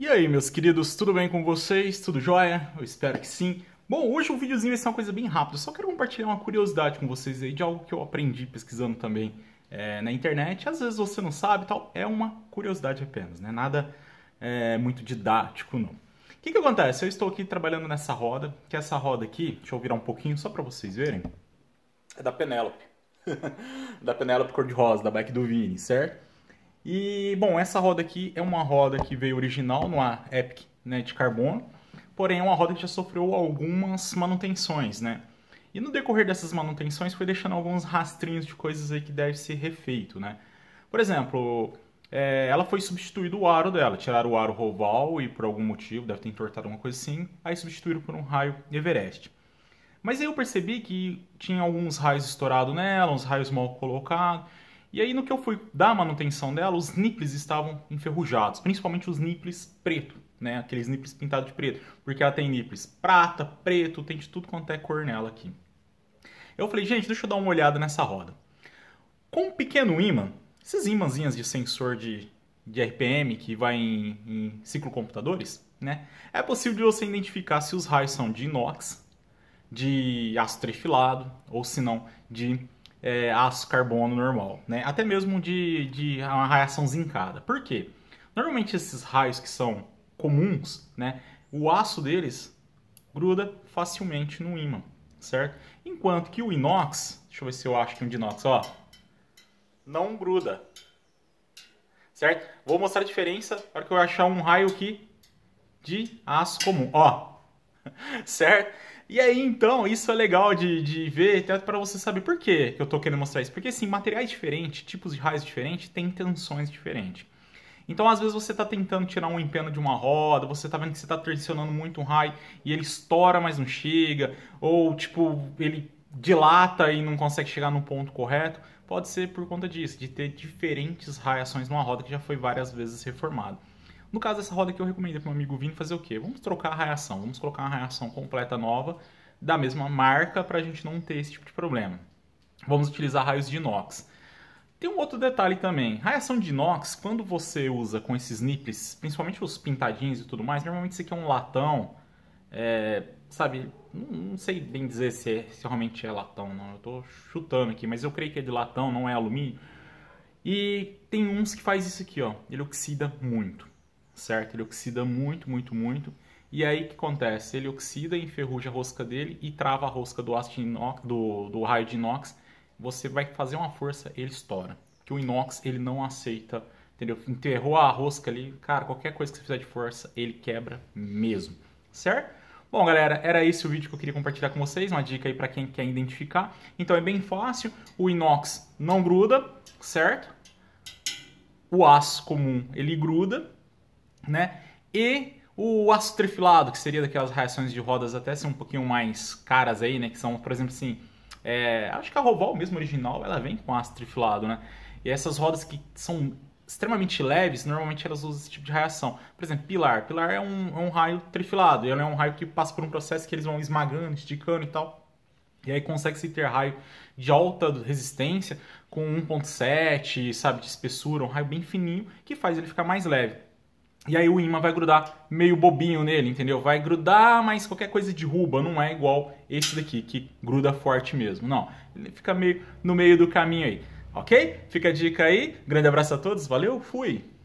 E aí, meus queridos, tudo bem com vocês? Tudo jóia? Eu espero que sim. Bom, hoje o videozinho vai ser uma coisa bem rápida, só quero compartilhar uma curiosidade com vocês aí de algo que eu aprendi pesquisando também é, na internet. Às vezes você não sabe tal, é uma curiosidade apenas, né? Nada é, muito didático, não. O que, que acontece? Eu estou aqui trabalhando nessa roda, que é essa roda aqui, deixa eu virar um pouquinho só para vocês verem, é da Penélope. da Penélope cor-de-rosa, da bike do Vini, certo? E, bom, essa roda aqui é uma roda que veio original no Epic né, de carbono, porém é uma roda que já sofreu algumas manutenções, né? E no decorrer dessas manutenções foi deixando alguns rastrinhos de coisas aí que deve ser refeito, né? Por exemplo, é, ela foi substituída o aro dela, tiraram o aro roval e por algum motivo, deve ter entortado alguma coisa assim, aí substituíram por um raio Everest. Mas aí eu percebi que tinha alguns raios estourados nela, uns raios mal colocados, e aí, no que eu fui dar a manutenção dela, os nipples estavam enferrujados, principalmente os nipples preto, né? Aqueles nipples pintados de preto, porque ela tem nipples prata, preto, tem de tudo quanto é cor nela aqui. Eu falei, gente, deixa eu dar uma olhada nessa roda. Com um pequeno ímã, esses ímãzinhas de sensor de, de RPM que vai em, em ciclocomputadores, né? É possível você identificar se os raios são de inox, de aço trefilado, ou se não, de é, aço carbono normal, né? Até mesmo de, de uma reação zincada. Por quê? Normalmente esses raios que são comuns, né? O aço deles gruda facilmente no ímã, certo? Enquanto que o inox, deixa eu ver se eu acho que um de inox, ó, não gruda, certo? Vou mostrar a diferença para que eu achar um raio aqui de aço comum, ó, certo? E aí, então, isso é legal de, de ver, até para você saber por que eu tô querendo mostrar isso. Porque, assim, materiais diferentes, tipos de raios diferentes, têm tensões diferentes. Então, às vezes, você está tentando tirar um empeno de uma roda, você está vendo que você está tensionando muito um raio e ele estoura, mas não chega, ou, tipo, ele dilata e não consegue chegar no ponto correto. Pode ser por conta disso, de ter diferentes raiações numa roda que já foi várias vezes reformada. No caso dessa roda aqui, eu recomendo para um amigo vindo fazer o quê? Vamos trocar a reação, vamos colocar uma reação completa nova, da mesma marca, para a gente não ter esse tipo de problema. Vamos utilizar raios de inox. Tem um outro detalhe também. reação de inox, quando você usa com esses nipples, principalmente os pintadinhos e tudo mais, normalmente isso aqui é um latão, é, sabe, não sei bem dizer se, é, se realmente é latão, não. Eu tô chutando aqui, mas eu creio que é de latão, não é alumínio. E tem uns que faz isso aqui, ó. Ele oxida muito certo? Ele oxida muito, muito, muito. E aí o que acontece? Ele oxida, enferruja a rosca dele e trava a rosca do, aço inox, do, do raio de inox. Você vai fazer uma força, ele estoura. Que o inox ele não aceita, entendeu? Enterrou a rosca ali, cara, qualquer coisa que você fizer de força, ele quebra mesmo, certo? Bom, galera, era esse o vídeo que eu queria compartilhar com vocês, uma dica aí para quem quer identificar. Então é bem fácil, o inox não gruda, certo? O aço comum, ele gruda, né? E o aço trifilado, que seria daquelas reações de rodas até ser um pouquinho mais caras aí, né? Que são, por exemplo, assim, é, acho que a Roval mesmo original, ela vem com aço trifilado, né? E essas rodas que são extremamente leves, normalmente elas usam esse tipo de reação. Por exemplo, pilar. Pilar é um, é um raio trifilado, e ela é um raio que passa por um processo que eles vão esmagando, esticando e tal. E aí consegue-se ter raio de alta resistência com 1.7, sabe, de espessura, um raio bem fininho, que faz ele ficar mais leve. E aí o imã vai grudar meio bobinho nele, entendeu? Vai grudar, mas qualquer coisa derruba, não é igual esse daqui que gruda forte mesmo, não. Ele fica meio no meio do caminho aí, ok? Fica a dica aí, grande abraço a todos, valeu, fui!